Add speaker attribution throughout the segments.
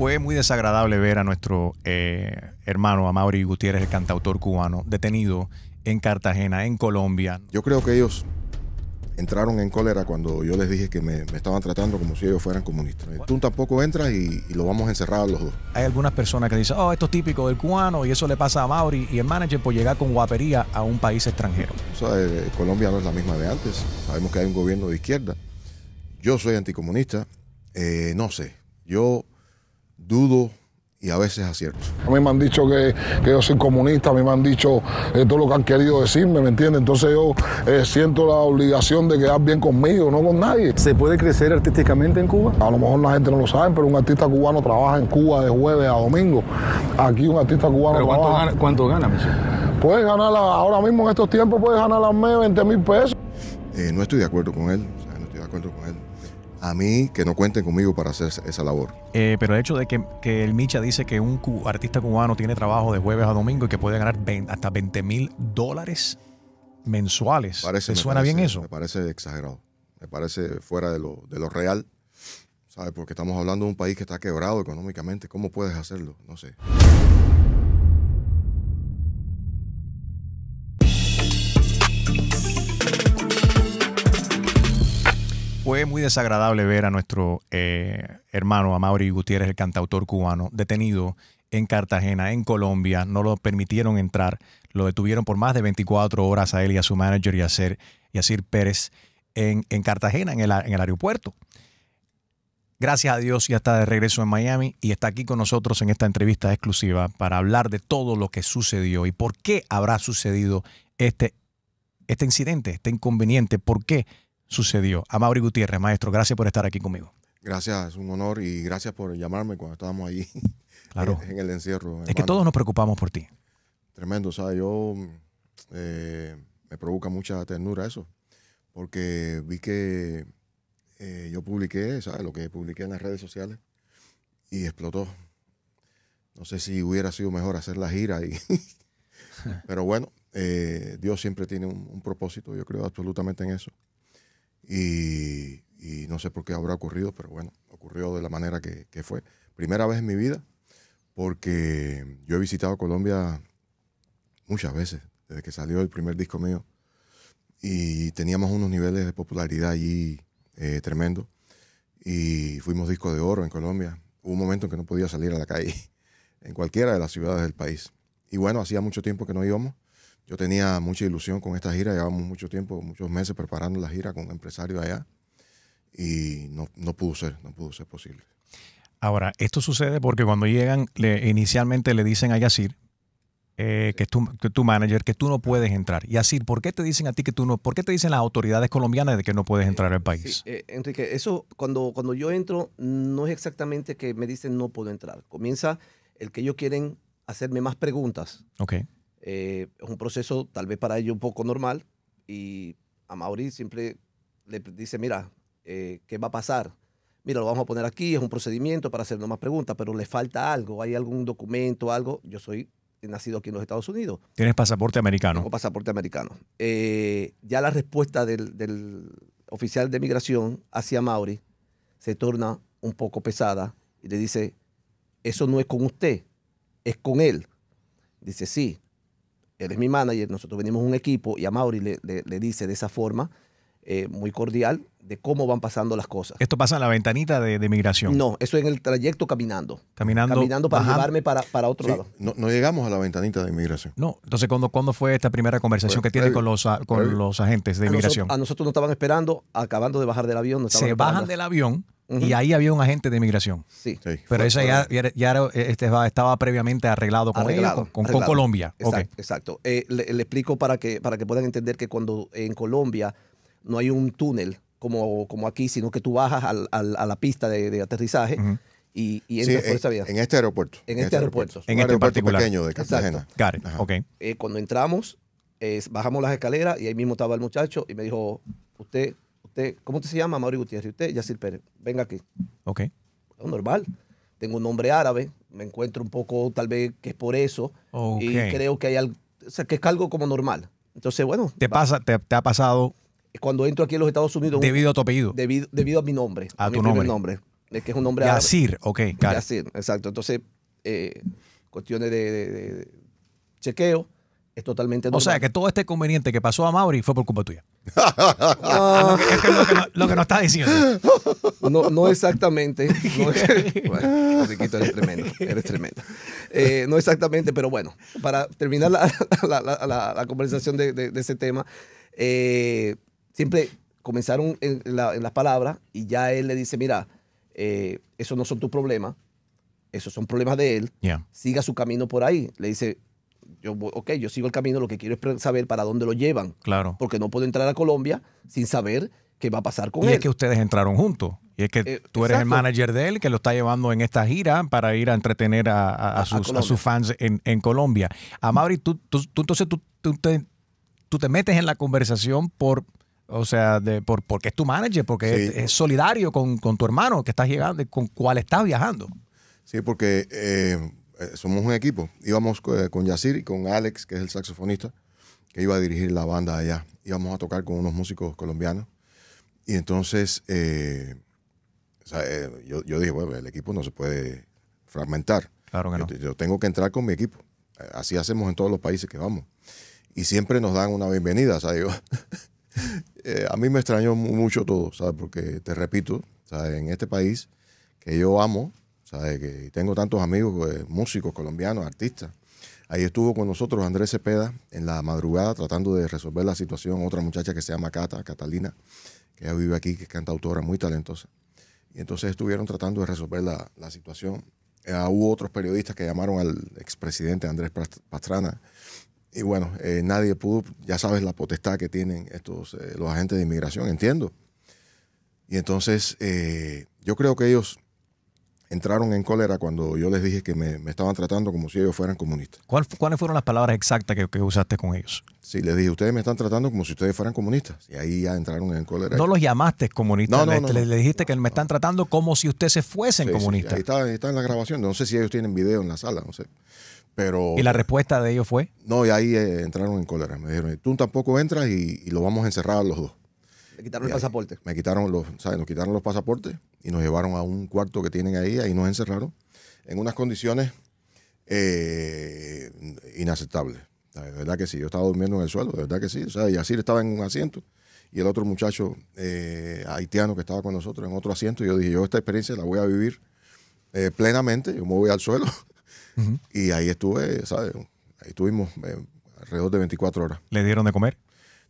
Speaker 1: fue muy desagradable ver a nuestro eh, hermano, a Mauri Gutiérrez, el cantautor cubano, detenido en Cartagena, en Colombia. Yo creo que ellos
Speaker 2: entraron en cólera cuando yo les dije que me, estaban tratando como si ellos fueran comunistas. Tú tampoco entras y, lo vamos a encerrar los dos.
Speaker 1: Hay algunas personas que dicen, oh, esto es típico del cubano y eso le pasa a Mauri y el manager por llegar con guapería a un país extranjero.
Speaker 2: O sea, eh, eh, Colombia no es la misma de antes. Sabemos que hay un gobierno de izquierda. Yo soy anticomunista. no sé. Yo
Speaker 3: dudo y a veces acierto. A mí me han dicho que, yo soy comunista, a mí me han dicho eh, todo lo que han querido decirme, ¿me entiendes? Entonces yo eh, siento la obligación de quedar bien conmigo, no con nadie. ¿Se puede crecer artísticamente en Cuba? A lo mejor la gente no lo sabe, pero un artista cubano trabaja en Cuba de jueves a domingo. Aquí un artista cubano ¿Pero cuánto Gana, ¿Cuánto gana, ganar, ahora mismo en estos tiempos puedes ganar al mes 20 mil pesos.
Speaker 2: Eh, no estoy de acuerdo con él, no estoy de acuerdo con él a mí que no cuenten conmigo para hacer esa labor.
Speaker 1: Eh, pero el hecho de que, el Micha dice que un artista cubano tiene trabajo de jueves a domingo y que puede ganar hasta 20 mil dólares mensuales. ¿Te me suena bien eso? Me
Speaker 2: parece exagerado. Me parece fuera de lo, de lo real. ¿Sabes? Porque estamos hablando de un país que está quebrado económicamente. ¿Cómo puedes hacerlo? No sé.
Speaker 1: muy desagradable ver a nuestro hermano, eh, hermano Amaury Gutiérrez, el cantautor cubano, detenido en Cartagena, en Colombia. No lo permitieron entrar. Lo detuvieron por más de 24 horas a él y a su manager y a Pérez en, Cartagena, en el, aeropuerto. Gracias a Dios ya está de regreso en Miami y está aquí con nosotros en esta entrevista exclusiva para hablar de todo lo que sucedió y por qué habrá sucedido este, este incidente, este inconveniente, por qué sucedió. Amaury Gutiérrez, maestro, gracias por estar aquí conmigo.
Speaker 2: Gracias, es un honor y gracias por llamarme cuando estábamos ahí en, el encierro. Es que todos
Speaker 1: nos preocupamos por ti.
Speaker 2: Tremendo, o sea, yo eh, me provoca mucha ternura eso, porque vi que eh, yo publiqué, ¿sabes? Lo que publiqué en las redes sociales y explotó. No sé si hubiera sido mejor hacer la gira, y pero bueno, eh, Dios siempre tiene un propósito, yo creo absolutamente en eso. Y, no sé por qué habrá ocurrido, pero bueno, ocurrió de la manera que, fue. Primera vez en mi vida, porque yo he visitado Colombia muchas veces, desde que salió el primer disco mío, y teníamos unos niveles de popularidad allí eh, tremendo, y fuimos disco de oro en Colombia. Hubo un momento en que no podía salir a la calle, en cualquiera de las ciudades del país. Y bueno, hacía mucho tiempo que no íbamos, yo tenía mucha ilusión con esta gira, Llevamos mucho tiempo, muchos meses preparando la gira con empresarios allá y no, no pudo ser, no pudo ser posible.
Speaker 1: Ahora, esto sucede porque cuando llegan, inicialmente le dicen a Yacir, eh, que, es tu, tu, manager, que tú no puedes entrar. Y ¿por qué te dicen a ti que tú no, por qué te dicen las autoridades colombianas de que no puedes entrar al país?
Speaker 4: Eh, Enrique, eso cuando, cuando yo entro no es exactamente que me dicen no puedo entrar. Comienza el que ellos quieren hacerme más preguntas. Ok. Eh, es un proceso tal vez para ellos un poco normal y a Mauri siempre le dice, mira, eh, ¿qué va a pasar? Mira, lo vamos a poner aquí, es un procedimiento para hacernos más preguntas, pero le falta algo, hay algún documento, algo. Yo soy nacido aquí en los Estados Unidos.
Speaker 1: Tienes pasaporte americano. Tengo pasaporte americano.
Speaker 4: Eh, ya la respuesta del, del, oficial de migración hacia Mauri se torna un poco pesada y le dice, eso no es con usted, es con él. Dice, sí, él es mi manager, nosotros venimos un equipo y a Mauri le, dice de esa forma, eh, muy cordial, de cómo van pasando las cosas.
Speaker 1: ¿Esto pasa en la ventanita de, inmigración. No,
Speaker 4: eso es en el trayecto caminando.
Speaker 1: Caminando. Caminando para bajarme llevarme para,
Speaker 4: para otro lado.
Speaker 1: No, llegamos a la ventanita de inmigración. No, entonces ¿cuándo, cuándo fue esta primera conversación que tiene con los, con los agentes de inmigración? A
Speaker 4: nosotros, nos estaban esperando, acabando de bajar del avión. Se bajan del avión
Speaker 1: y ahí había un agente de inmigración. Sí. Pero ese ya, este, estaba previamente arreglado con, Colombia. Exacto.
Speaker 4: Eh, le, explico para que, para que puedan entender que cuando en Colombia no hay un túnel como, como aquí, sino que tú bajas a la pista de, aterrizaje. y, y por eh, esa vía. En este aeropuerto. En, este, aeropuerto. En este aeropuerto particular. pequeño de Cartagena. Okay. Eh, cuando entramos, bajamos las escaleras y ahí mismo estaba el muchacho y me dijo, usted ¿Cómo te se llama, Mauri Gutiérrez? Usted, Yacir Pérez, venga aquí. Ok. Es normal. Tengo un nombre árabe, me encuentro un poco, tal vez que es por eso. Okay. Y creo que hay algo, que es algo como normal. Entonces, bueno.
Speaker 1: ¿Te, pasa, te, ha pasado? Cuando
Speaker 4: entro aquí en los Estados Unidos. Debido a tu apellido. Debido, debido a mi nombre. A, tu nombre. nombre. Es que es un nombre Yacir, ok, Yacir, exacto. Entonces, eh, cuestiones de chequeo
Speaker 1: totalmente O sea, que todo este conveniente que pasó a Mauri fue por culpa tuya. Ah. Ah, lo, que no, diciendo. No, exactamente. No,
Speaker 5: eres
Speaker 4: tremendo. Eh, no exactamente, pero bueno, para terminar la, conversación de, ese tema, eh, siempre comenzaron en, las palabras y ya él le dice, mira, eh, esos no son tus problemas, esos son problemas de él, siga su camino por ahí. Le dice, yo, ok, yo sigo el camino, lo que quiero es saber para dónde lo llevan. Claro. Porque no puedo entrar a Colombia sin saber qué va a pasar con él. Y es que
Speaker 1: ustedes entraron juntos. Y es que eh, tú eres el manager de él que lo está llevando en esta gira para ir a entretener a, sus, fans en, Colombia. Amabri, tú, tú, tú entonces tú, te, metes en la conversación por o sea, de, por, porque es tu manager, porque es, solidario con, tu hermano que estás llegando, con cual estás viajando.
Speaker 2: Sí, porque eh, eh, somos un equipo. Íbamos eh, con Yacir y con Alex, que es el saxofonista, que iba a dirigir la banda allá. Íbamos a tocar con unos músicos colombianos. Y entonces eh, yo, yo, dije, bueno, el equipo no se puede fragmentar. Claro yo, tengo que entrar con mi equipo. Así hacemos en todos los países que vamos. Y siempre nos dan una bienvenida, ¿sabes? a mí me extrañó mucho todo, ¿sabes? Porque te repito, en este país que yo amo, que tengo tantos amigos, eh, músicos colombianos, artistas. Ahí estuvo con nosotros Andrés Cepeda en la madrugada tratando de resolver la situación. Otra muchacha que se llama Cata, Catalina, que ella vive aquí, que es cantautora muy talentosa. Y entonces estuvieron tratando de resolver la, situación. Eh, hubo otros periodistas que llamaron al expresidente Andrés Pastrana. Y bueno, eh, nadie pudo, ya sabes la potestad que tienen estos, los agentes de inmigración, entiendo. Y entonces yo creo que ellos entraron en cólera cuando yo les dije que me, estaban tratando como si ellos fueran comunistas.
Speaker 1: ¿Cuáles fueron las palabras exactas que, usaste con ellos?
Speaker 2: Sí, les dije, ustedes me están tratando como si ustedes fueran comunistas. Y ahí ya entraron en cólera. No los
Speaker 1: llamaste comunistas, no, no, les, dijiste que me están tratando como si ustedes se fuesen comunistas. ahí,
Speaker 2: está, está en la grabación, no sé si ellos tienen video en la sala, no sé. Pero, ¿Y la respuesta de ellos fue? No, y ahí eh, entraron en cólera. Me dijeron, tú tampoco entras y, lo vamos a encerrar a los dos.
Speaker 4: Me quitaron el pasaporte.
Speaker 2: Me quitaron los, Nos quitaron los pasaportes y nos llevaron a un cuarto que tienen ahí, ahí nos encerraron, en unas condiciones eh, inaceptables. De verdad que sí, yo estaba durmiendo en el suelo, de verdad que sí. O sea, Yacir estaba en un asiento y el otro muchacho eh, haitiano que estaba con nosotros en otro asiento. Y yo dije, yo esta experiencia la voy a vivir eh, plenamente, yo me voy al suelo. Y ahí estuve, ¿sabes? Ahí estuvimos alrededor de 24 horas.
Speaker 1: ¿Le dieron de comer?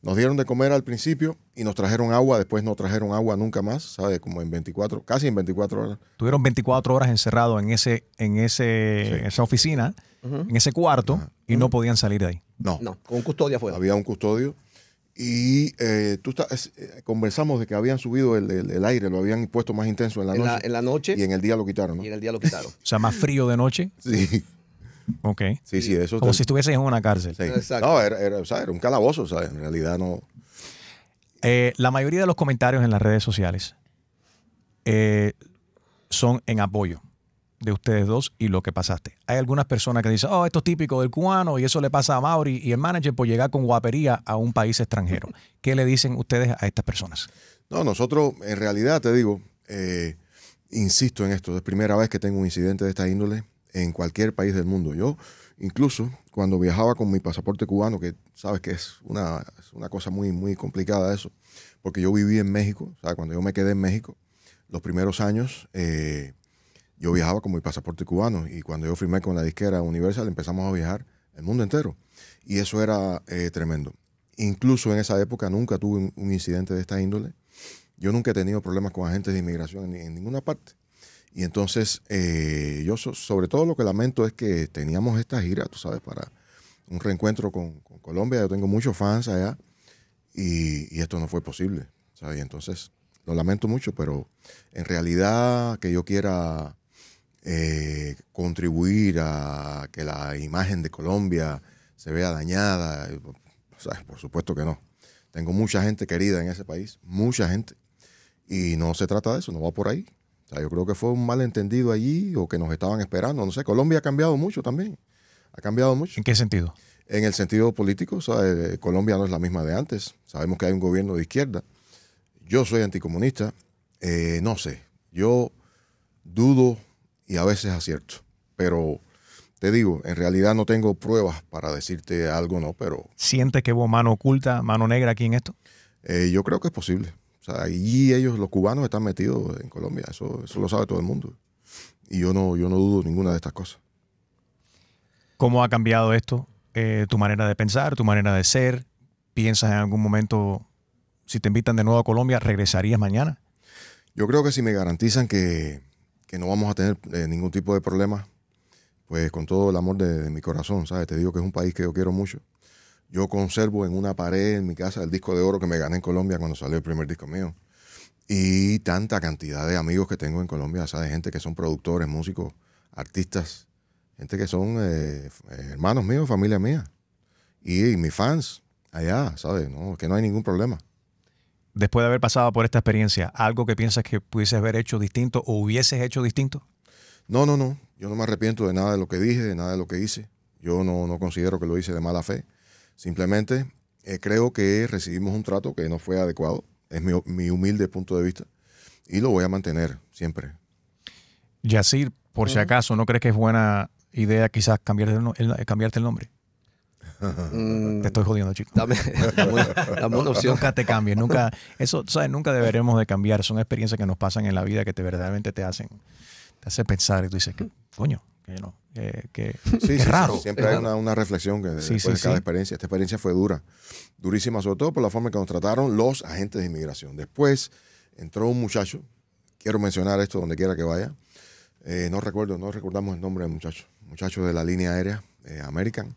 Speaker 2: Nos dieron de comer al principio y nos trajeron agua, después no trajeron agua nunca más, ¿sabes? Como en 24, casi en 24 horas.
Speaker 1: Tuvieron 24 horas encerrados en, ese, en ese, esa oficina, en ese cuarto, y no podían salir de ahí.
Speaker 2: No. No, con custodia custodio Había un custodio. Y eh, tú estás. Eh, conversamos de que habían subido el, aire, lo habían puesto más intenso en la noche. La, en la noche. Y en el día lo quitaron, ¿no? Y en el día lo quitaron.
Speaker 1: o sea, más frío de noche. Sí. Ok. Sí, sí, eso. Como si estuviese en una cárcel. Exacto.
Speaker 2: No, era, un calabozo, sabes. en realidad no.
Speaker 1: Eh, la mayoría de los comentarios en las redes sociales eh, son en apoyo de ustedes dos y lo que pasaste. Hay algunas personas que dicen, oh, esto es típico del cubano y eso le pasa a Mauri y el manager por llegar con guapería a un país extranjero. ¿Qué le dicen ustedes a estas personas?
Speaker 2: No, nosotros en realidad, te digo, eh, insisto en esto, es primera vez que tengo un incidente de esta índole en cualquier país del mundo. Yo, incluso cuando viajaba con mi pasaporte cubano, que sabes que es una, cosa muy, muy complicada eso, porque yo viví en México, o sea, cuando yo me quedé en México, los primeros años eh, yo viajaba con mi pasaporte cubano y cuando yo firmé con la disquera Universal empezamos a viajar el mundo entero y eso era eh, tremendo. Incluso en esa época nunca tuve un, incidente de esta índole. Yo nunca he tenido problemas con agentes de inmigración en ninguna parte. Y entonces, eh, yo sobre todo lo que lamento es que teníamos esta gira, tú sabes, para un reencuentro con, Colombia. Yo tengo muchos fans allá y, esto no fue posible. ¿sabes? entonces, lo lamento mucho, pero en realidad que yo quiera eh, contribuir a que la imagen de Colombia se vea dañada, eh, ¿sabes? por supuesto que no. Tengo mucha gente querida en ese país, mucha gente. Y no se trata de eso, no va por ahí. O sea, yo creo que fue un malentendido allí o que nos estaban esperando. No sé, Colombia ha cambiado mucho también. Ha cambiado mucho. ¿En qué sentido? En el sentido político, o eh, eh, Colombia no es la misma de antes. Sabemos que hay un gobierno de izquierda. Yo soy anticomunista. Eh, no sé, yo dudo y a veces acierto. Pero te digo, en realidad no tengo pruebas para decirte algo, no,
Speaker 1: pero... ¿Sientes que hubo mano oculta, mano negra aquí en esto? yo creo que es posible.
Speaker 2: O sea, allí ellos, los cubanos, están metidos en Colombia. Eso, lo sabe todo el mundo. Y yo no, yo no dudo ninguna de estas cosas.
Speaker 1: ¿Cómo ha cambiado esto? Eh, tu manera de pensar, tu manera de ser. ¿Piensas en algún momento, si te invitan de nuevo a Colombia, regresarías mañana?
Speaker 2: Yo creo que si me garantizan que, no vamos a tener eh, ningún tipo de problema, pues con todo el amor de, de mi corazón, ¿sabes? Te digo que es un país que yo quiero mucho yo conservo en una pared en mi casa el disco de oro que me gané en Colombia cuando salió el primer disco mío. Y tanta cantidad de amigos que tengo en Colombia, ¿sabes? gente que son productores, músicos, artistas, gente que son eh, hermanos míos, familia mía. Y, mis fans allá, ¿sabes? que no hay ningún problema
Speaker 1: después de haber pasado por esta experiencia, algo que piensas que pudieses haber hecho distinto o hubieses hecho distinto? No, no, no.
Speaker 2: Yo no me arrepiento de nada de lo que dije, de nada de lo que hice. Yo no, no considero que lo hice de mala fe. Simplemente eh, creo que recibimos un trato que no fue adecuado, es mi, humilde punto de vista, y lo voy a mantener siempre.
Speaker 1: Yacir, por si acaso, ¿no crees que es buena idea quizás cambiarte el, nombre? Mm. te estoy jodiendo, chico. Dame, opción. Nunca te cambie nunca, eso, ¿sabes? Nunca deberemos de cambiar. Son experiencias que nos pasan en la vida que te verdaderamente te hacen, te hace pensar y tú dices, coño, eh, que, sí, siempre hay Una,
Speaker 2: reflexión que después de cada experiencia. Esta experiencia fue dura, durísima, sobre todo por la forma en que nos trataron los agentes de inmigración. Después entró un muchacho, quiero mencionar esto donde quiera que vaya. Eh, no recuerdo, no recordamos el nombre del muchacho, muchacho de la línea aérea eh, American.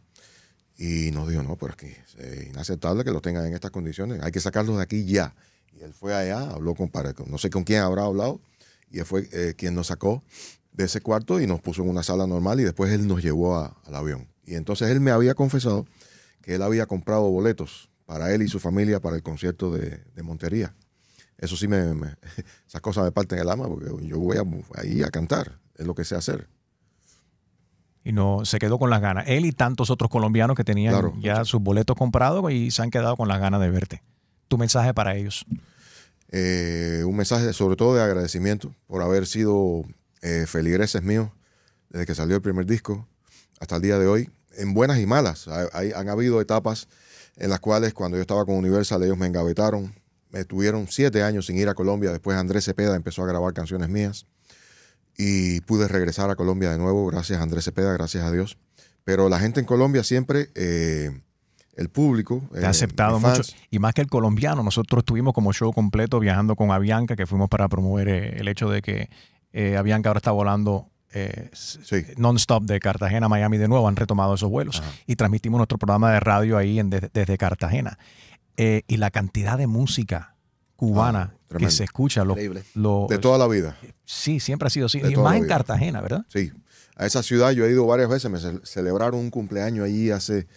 Speaker 2: Y nos dijo, no, pero es que es inaceptable que lo tengan en estas condiciones, hay que sacarlos de aquí ya. Y él fue allá, habló con, no sé con quién habrá hablado, y él fue quien nos sacó de ese cuarto y nos puso en una sala normal y después él nos llevó al avión. Y entonces él me había confesado que él había comprado boletos para él y su familia para el concierto de, Montería. Eso sí, me, esas cosas me parten el alma porque yo voy ahí a cantar, es lo que sé hacer.
Speaker 1: Y no se quedó con las ganas. Él y tantos otros colombianos que tenían ya sus boletos comprados y se han quedado con las ganas de verte. Tu mensaje para ellos.
Speaker 2: Eh, un mensaje sobre todo de agradecimiento por haber sido eh, feligreses míos desde que salió el primer disco hasta el día de hoy, en buenas y malas. han habido etapas en las cuales cuando yo estaba con Universal ellos me engavetaron. Me tuvieron siete años sin ir a Colombia. Después Andrés Cepeda empezó a grabar canciones mías y pude regresar a Colombia de nuevo, gracias a Andrés Cepeda, gracias a Dios. Pero la gente en Colombia siempre... Eh, el público. Te ha eh, aceptado mucho.
Speaker 1: Y más que el colombiano, nosotros estuvimos como show completo viajando con Avianca, que fuimos para promover el hecho de que habían eh, que ahora está volando eh, non-stop de Cartagena a Miami de nuevo, han retomado esos vuelos y transmitimos nuestro programa de radio ahí desde, Cartagena. Eh, y la cantidad de música cubana ah, que se escucha. Lo, de
Speaker 2: toda la vida. Eh,
Speaker 1: sí, siempre ha sido así. y más en Cartagena, ¿verdad?
Speaker 2: Sí. A esa ciudad yo he ido varias veces. Me celebraron un cumpleaños allí hace,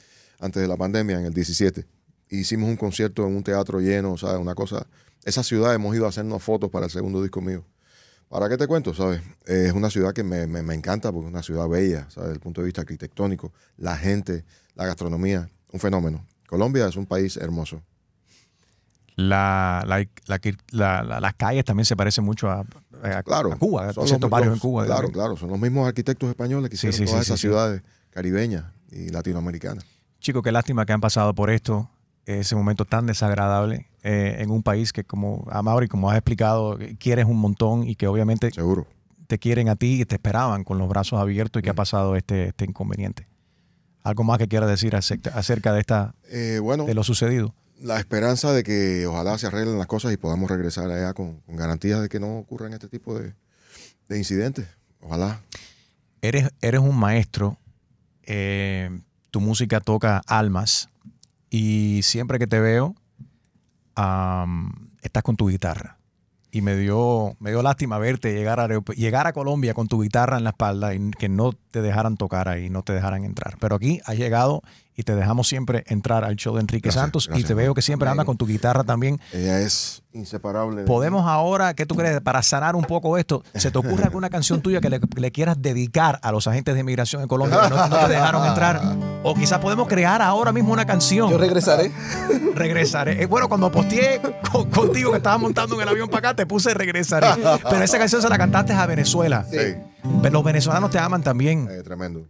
Speaker 2: antes de la pandemia, en el 17. Hicimos un concierto en un teatro lleno, o sea, una cosa. Esa ciudad hemos ido a hacernos fotos para el segundo disco mío. ¿Para qué te cuento? ¿Sabes? Es una ciudad que me, encanta porque es una ciudad bella, Desde el punto de vista arquitectónico, la gente, la gastronomía, un fenómeno. Colombia es un país hermoso.
Speaker 1: La, las calles también se parecen mucho a, claro, a Cuba, en Cuba. Claro,
Speaker 2: claro, son los mismos arquitectos españoles
Speaker 1: que hicieron todas esas ciudades
Speaker 2: caribeñas y latinoamericanas.
Speaker 1: Chico, qué lástima que han pasado por esto ese momento tan desagradable eh, en un país que, como Amaury, como has explicado, quieres un montón y que obviamente Seguro. te quieren a ti y te esperaban con los brazos abiertos y que ha pasado este, este inconveniente. ¿Algo más que quieras decir acerca de, esta, eh, bueno, lo sucedido?
Speaker 2: La esperanza de que ojalá se arreglen las cosas y podamos regresar allá con, garantías de que no ocurran este tipo de, incidentes.
Speaker 1: Ojalá. Eres, eres un maestro, eh, tu música toca almas y siempre que te veo, estás con tu guitarra. Y me dio, me dio lástima verte llegar a, llegar a Colombia con tu guitarra en la espalda y que no te dejaran tocar ahí, no te dejaran entrar. Pero aquí has llegado y te dejamos siempre entrar al show de Enrique Santos y te veo que siempre anda con tu guitarra también.
Speaker 2: Ella es inseparable. Podemos
Speaker 1: ahora, ¿qué tú crees? Para sanar un poco esto, ¿se te ocurre alguna canción tuya que le, quieras dedicar a los agentes de inmigración en Colombia que no, te dejaron entrar? O quizás podemos crear ahora mismo una canción. Yo regresaré. regresaré. Eh, bueno, cuando posteé contigo que estabas montando en el avión para acá, te puse regresaré. Pero esa canción se la cantaste a Venezuela. Sí. Pero los venezolanos te aman también. es eh, tremendo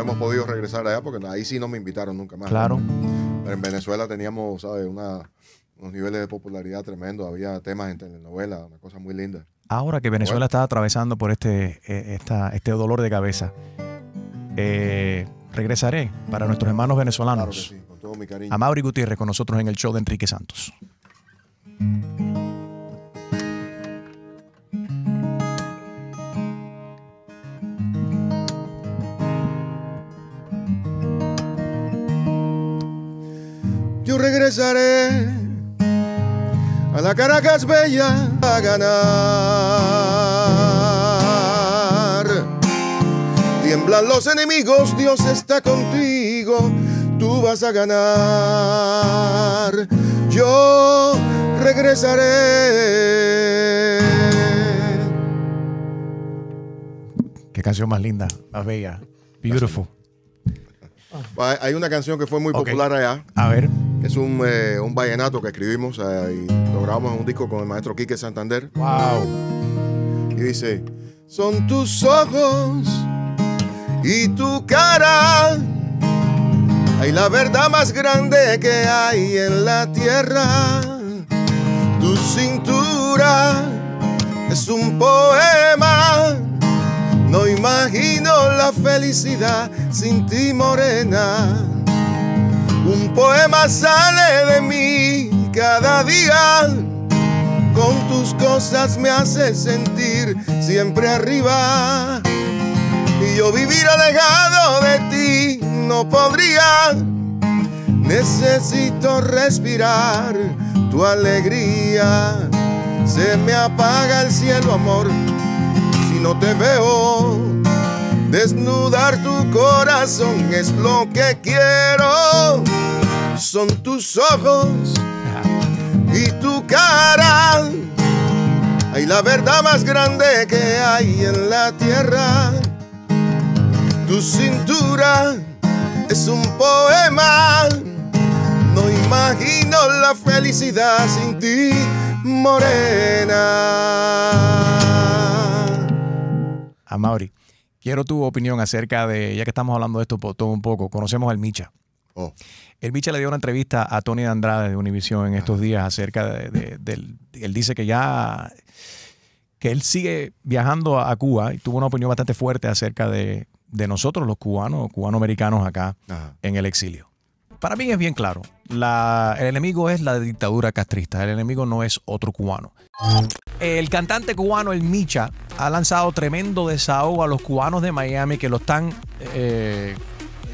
Speaker 2: hemos podido mm. regresar allá porque ahí sí no me invitaron nunca más. Claro. en Venezuela teníamos, ¿sabes? unos niveles de popularidad tremendo. Había temas en telenovela una cosa muy linda.
Speaker 1: Ahora que Venezuela está atravesando por este, eh, esta, este dolor de cabeza, eh, regresaré para nuestros hermanos venezolanos. A Mauri Gutiérrez con nosotros en el show de Enrique Santos.
Speaker 5: regresaré a la Caracas bella a ganar. Tiemblan los enemigos, Dios está contigo, tú vas a ganar. Yo regresaré.
Speaker 1: Qué canción más linda, más bella. Beautiful.
Speaker 2: Ah. Hay una canción que fue muy popular allá. A ver. Es eh, un, vallenato que escribimos eh, y lo grabamos en un disco con el maestro
Speaker 5: Quique Santander. ¡Wow! Y dice: Son tus ojos y tu cara. Hay la verdad más grande que hay en la tierra. Tu cintura es un poema. No imagino la felicidad sin ti, morena. Un poema sale de mí cada día. Con tus cosas me hace sentir siempre arriba. Y yo vivir alejado de ti no podría. Necesito respirar tu alegría. Se me apaga el cielo, amor, si no te veo. Desnudar tu corazón es lo que quiero. Son tus ojos y tu cara. Hay la verdad más grande que hay en la tierra. Tu cintura es un poema. No imagino la felicidad sin ti, morena.
Speaker 1: A Quiero tu opinión acerca de, ya que estamos hablando de esto todo un poco, conocemos al Micha. Oh. El Micha le dio una entrevista a Tony de Andrade de Univision en estos días acerca de, él dice que ya que él sigue viajando a, Cuba y tuvo una opinión bastante fuerte acerca de, nosotros los cubanos, cubano-americanos acá en el exilio para mí es bien claro. La, el enemigo es la dictadura castrista. El enemigo no es otro cubano. El cantante cubano, el Micha, ha lanzado tremendo desahogo a los cubanos de Miami que lo están. Eh,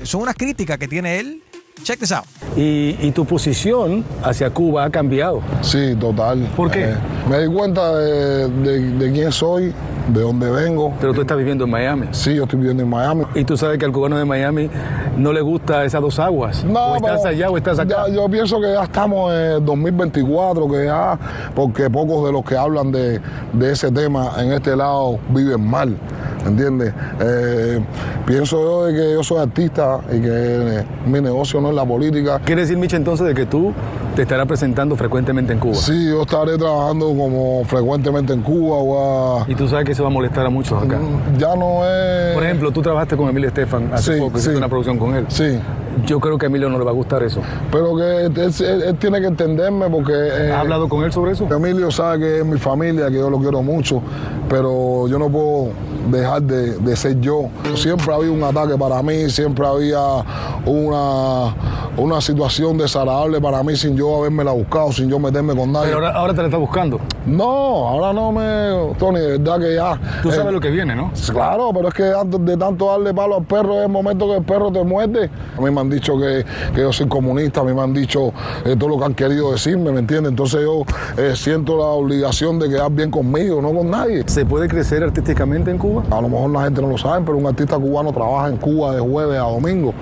Speaker 1: son unas críticas que tiene él. Check this out.
Speaker 3: Y, tu posición hacia Cuba ha cambiado. Sí, total. ¿Por qué? Eh, me di cuenta de, de quién soy, de dónde vengo. Pero tú estás viviendo en Miami. Sí, yo estoy viviendo en Miami. Y tú sabes que al cubano de Miami no le gusta esas dos aguas. No, estás allá o estás acá. yo pienso que ya estamos en 2024, que ya, porque pocos de los que hablan de, de ese tema en este lado viven mal. ¿entiendes? Eh, pienso yo que yo soy artista y que eh, mi negocio no es la política. ¿Quiere decir, Micha, entonces, de que tú te estarás presentando frecuentemente en Cuba? Sí, yo estaré trabajando como frecuentemente en Cuba. Y tú sabes que eso va a molestar a muchos acá. Mm, ya no es... Por ejemplo, tú trabajaste con Emilio Estefan hace sí, poco, hiciste una producción con él. Sí yo creo que a Emilio no le va a gustar eso. Pero que él, tiene que entenderme porque... Eh, ha hablado con él sobre eso? Emilio sabe que es mi familia, que yo lo quiero mucho, pero yo no puedo dejar de, ser yo. Siempre había un ataque para mí, siempre había una, una situación desagradable para mí sin yo haberme la buscado, sin yo meterme con nadie. ¿Y ahora, te la estás buscando. No, ahora no me. Tony, de verdad que ya. Tú eh, sabes lo que viene, ¿no? Claro, pero es que antes de tanto darle palo al perro, es el momento que el perro te muerde. A mí me han dicho que, yo soy comunista, a mí me han dicho eh, todo lo que han querido decirme, ¿me entiendes? Entonces yo eh, siento la obligación de quedar bien conmigo, no con nadie. ¿Se puede crecer artísticamente en Cuba? A lo mejor la gente no lo sabe, pero un artista cubano trabaja en Cuba de jueves a domingo.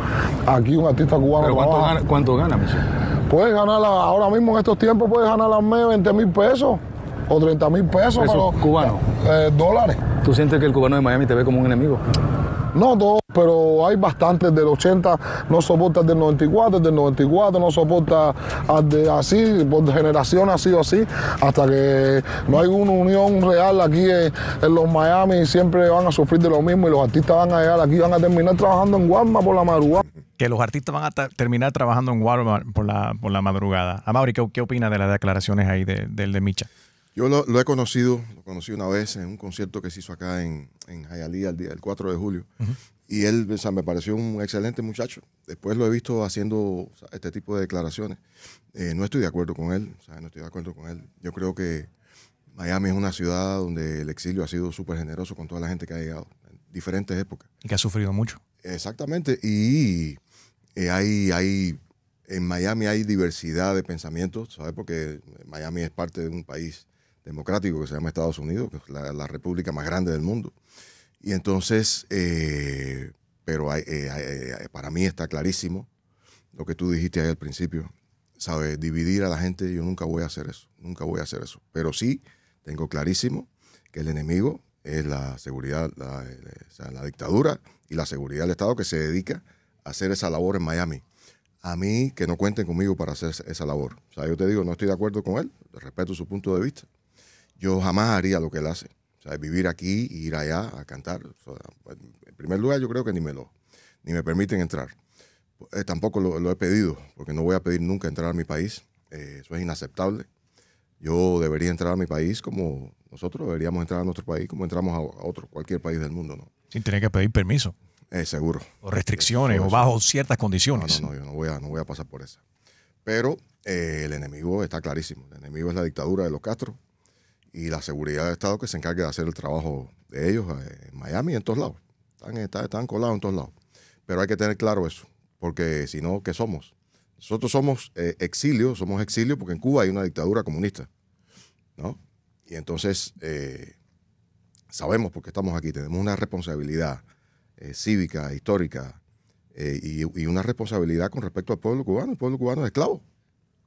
Speaker 3: Aquí un artista cubano cuánto Gana, ¿Cuánto Puedes ganar, ahora mismo en estos tiempos, puedes ganar al mes 20 mil pesos o 30 mil pesos. ¿Pesos cubanos? Eh, dólares. ¿Tú sientes que el cubano de Miami te ve como un enemigo? No, todo. Pero hay bastantes del 80, no soporta del 94, del 94 no soporta así, por generación ha sido así, hasta que no hay una unión real aquí en, los Miami, siempre van a sufrir de lo mismo y los artistas van a llegar aquí, van a terminar trabajando en Walmart por la madrugada.
Speaker 1: Que los artistas van a terminar trabajando en Walmart por la, por la madrugada. Amaury, ¿qué, ¿qué opina de las declaraciones ahí del de, Micha? Yo
Speaker 2: lo, he conocido, lo conocí una vez en un concierto que se hizo acá en, en Hialeah el, día, el 4 de julio. Y él me pareció un excelente muchacho. Después lo he visto haciendo este tipo de declaraciones. Eh, no estoy de acuerdo con él, no estoy de acuerdo con él. Yo creo que Miami es una ciudad donde el exilio ha sido súper generoso con toda la gente que ha llegado, en diferentes épocas.
Speaker 1: Y que ha sufrido mucho.
Speaker 2: Exactamente. Y eh, hay, hay, en Miami hay diversidad de pensamientos, ¿sabes? Porque Miami es parte de un país democrático que se llama Estados Unidos, que es la república más grande del mundo. Y entonces, eh, pero eh, eh, para mí está clarísimo lo que tú dijiste ahí al principio. ¿Sabes? Dividir a la gente, yo nunca voy a hacer eso. Nunca voy a hacer eso. Pero sí tengo clarísimo que el enemigo es la seguridad, la, la, dictadura y la seguridad del Estado que se dedica a hacer esa labor en Miami. A mí que no cuenten conmigo para hacer esa labor. O sea, yo te digo, no estoy de acuerdo con él, respeto su punto de vista. Yo jamás haría lo que él hace. O sea, vivir aquí, ir allá a cantar. Pues, en primer lugar, yo creo que ni me lo, ni me permiten entrar. Eh, tampoco lo, he pedido, porque no voy a pedir nunca entrar a mi país. Eh, eso es inaceptable. Yo debería entrar a mi país como nosotros deberíamos entrar a nuestro país, como entramos a, otro, cualquier país del mundo,
Speaker 1: Sin tener que pedir permiso. Eh, seguro. O restricciones, o bajo ciertas condiciones. No,
Speaker 2: no, yo no voy a, no voy a pasar por eso. Pero el enemigo está clarísimo. El enemigo es la dictadura de los Castro y la seguridad de Estado que se encargue de hacer el trabajo de ellos eh, en Miami y en todos lados. Están, están, colados en todos lados. Pero hay que tener claro eso, porque si no, ¿qué somos? Nosotros somos eh, exilio, somos exilio porque en Cuba hay una dictadura comunista, ¿no? Y entonces eh, sabemos por qué estamos aquí, tenemos una responsabilidad cívica, histórica y, y, una responsabilidad con respecto al pueblo cubano. El pueblo cubano es esclavo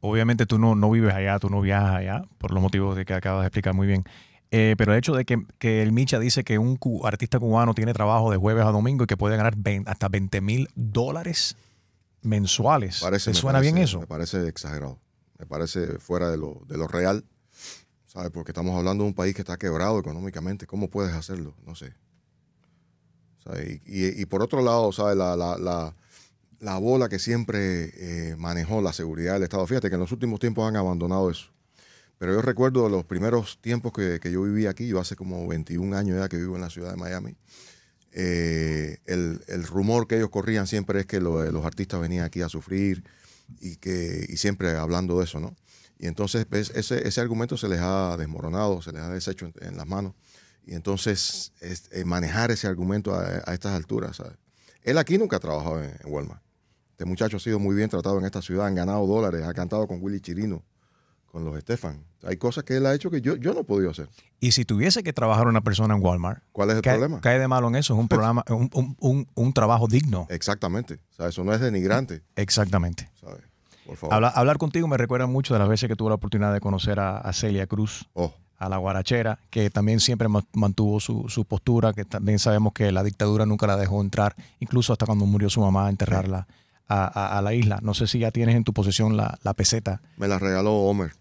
Speaker 1: obviamente tú no, no vives allá, tú no viajas allá, por los motivos de que acabas de explicar muy bien. Eh, pero el hecho de que, el Micha dice que un artista cubano tiene trabajo de jueves a domingo y que puede ganar hasta 20 mil dólares mensuales. suena bien eso?
Speaker 2: Me parece exagerado. Me parece fuera de lo, de lo real. ¿Sabes? Porque estamos hablando de un país que está quebrado económicamente. ¿Cómo puedes hacerlo? No sé. Y, y, por otro lado, ¿sabes? la, la bola que siempre eh, manejó la seguridad del Estado. Fíjate que en los últimos tiempos han abandonado eso. Pero yo recuerdo los primeros tiempos que, yo viví aquí, yo hace como 21 años ya que vivo en la ciudad de Miami, eh, el, rumor que ellos corrían siempre es que eh, los artistas venían aquí a sufrir y, que, siempre hablando de eso, ¿no? Y entonces pues, ese, argumento se les ha desmoronado, se les ha deshecho en, las manos. Y entonces manejar ese argumento a, estas alturas, ¿sabes? Él aquí nunca ha trabajado en Walmart. Este muchacho ha sido muy bien tratado en esta ciudad, han ganado dólares, ha cantado con Willy Chirino, con los Estefan. Hay cosas que él ha hecho que yo, yo no he
Speaker 1: podido hacer. Y si tuviese que trabajar una persona en Walmart, ¿cuál es el problema? Cae de malo en eso, es un, pues, programa, un, trabajo digno. Exactamente, eso no es denigrante. Exactamente. Por favor. hablar contigo me recuerda mucho de las veces que tuve la oportunidad de conocer a, Celia Cruz. Oh. a la guarachera, que también siempre mantuvo su, postura, que también sabemos que la dictadura nunca la dejó entrar, incluso hasta cuando murió su mamá, enterrarla a, la isla. No sé si ya tienes en tu posesión la, peseta. Me la regaló Homer.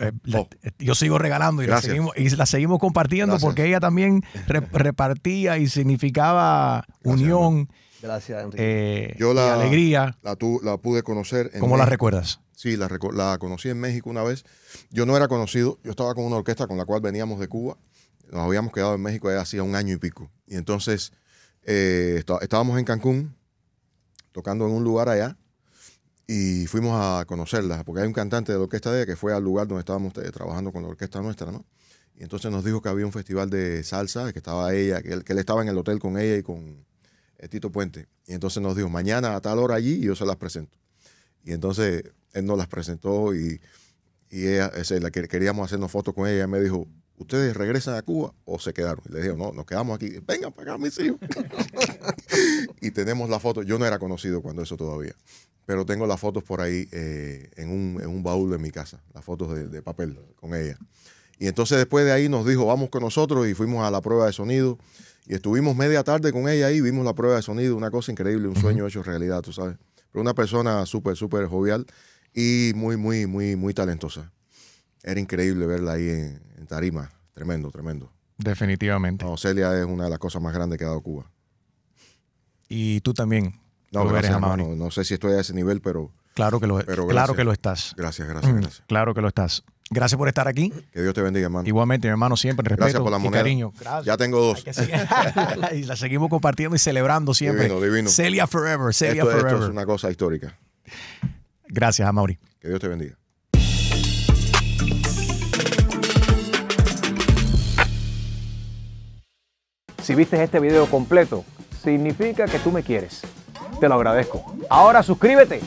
Speaker 1: Eh, oh. eh, yo sigo regalando y, la seguimos, y la seguimos, compartiendo porque ella también repartía y significaba unión.
Speaker 2: Gracias, eh, yo la, alegría. La, la pude conocer. En ¿Cómo la recuerdas? Sí, la, la conocí en México una vez. Yo no era conocido, yo estaba con una orquesta con la cual veníamos de Cuba. Nos habíamos quedado en México hacía un año y pico. Y entonces estábamos en Cancún tocando en un lugar allá y fuimos a conocerla, porque hay un cantante de la orquesta de ella que fue al lugar donde estábamos eh, trabajando con la orquesta nuestra, ¿no? Y entonces nos dijo que había un festival de salsa, que estaba ella, que él, estaba en el hotel con ella y con eh, Tito Puente. Y entonces nos dijo, mañana a tal hora allí yo se las presento. Y entonces él nos las presentó y, y ella, la, queríamos hacernos fotos con ella. Y ella me dijo, ¿ustedes regresan a Cuba o se quedaron? le dije, no, nos quedamos aquí. ¡Venga
Speaker 5: para acá, mis hijos.
Speaker 2: y tenemos la foto. Yo no era conocido cuando eso todavía. Pero tengo las fotos por ahí eh, en, un, en, un, baúl de mi casa, las fotos de, papel con ella. Y entonces después de ahí nos dijo, vamos con nosotros y fuimos a la prueba de sonido. Y estuvimos media tarde con ella ahí, vimos la prueba de sonido, una cosa increíble, un sueño hecho realidad, tú sabes. Pero una persona súper, súper jovial y muy, muy, muy, muy talentosa. Era increíble verla ahí en, tarima. Tremendo, tremendo. Definitivamente. No, Celia es una de las cosas más grandes que ha dado Cuba. Y tú también. No, No sé si estoy a ese nivel, pero. Claro que lo,
Speaker 1: claro que lo estás. Gracias, gracias, mm, gracias. Claro que lo estás. Gracias por estar aquí. Que Dios te bendiga, hermano. Igualmente, mi hermano, siempre respeto gracias por la moneda. cariño. Ya tengo dos. y la seguimos compartiendo y celebrando siempre. Celia Forever, Celia Forever. Esto es una cosa histórica. Gracias, Amaury. Que Dios te bendiga. Si viste este video completo, significa que tú me quieres. Te lo agradezco. Ahora suscríbete.